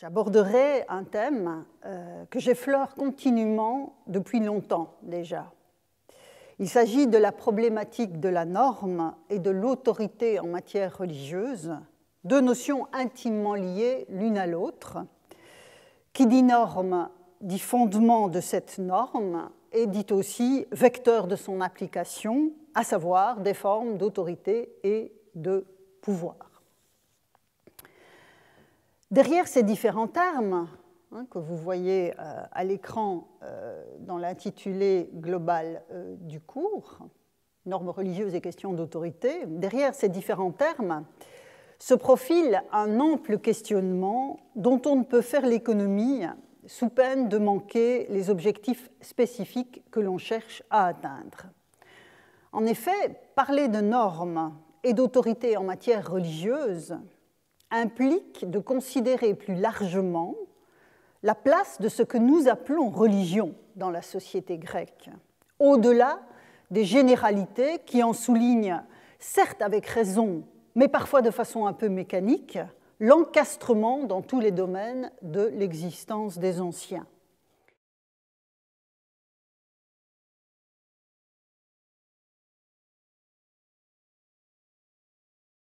J'aborderai un thème euh, que j'effleure continuellement depuis longtemps déjà. Il s'agit de la problématique de la norme et de l'autorité en matière religieuse, deux notions intimement liées l'une à l'autre. Qui dit norme dit fondement de cette norme et dit aussi vecteur de son application, à savoir des formes d'autorité et de pouvoir. Derrière ces différents termes hein, que vous voyez euh, à l'écran euh, dans l'intitulé global euh, du cours, normes religieuses et questions d'autorité, derrière ces différents termes se profile un ample questionnement dont on ne peut faire l'économie sous peine de manquer les objectifs spécifiques que l'on cherche à atteindre. En effet, parler de normes et d'autorité en matière religieuse implique de considérer plus largement la place de ce que nous appelons religion dans la société grecque, au-delà des généralités qui en soulignent, certes avec raison, mais parfois de façon un peu mécanique, l'encastrement dans tous les domaines de l'existence des anciens.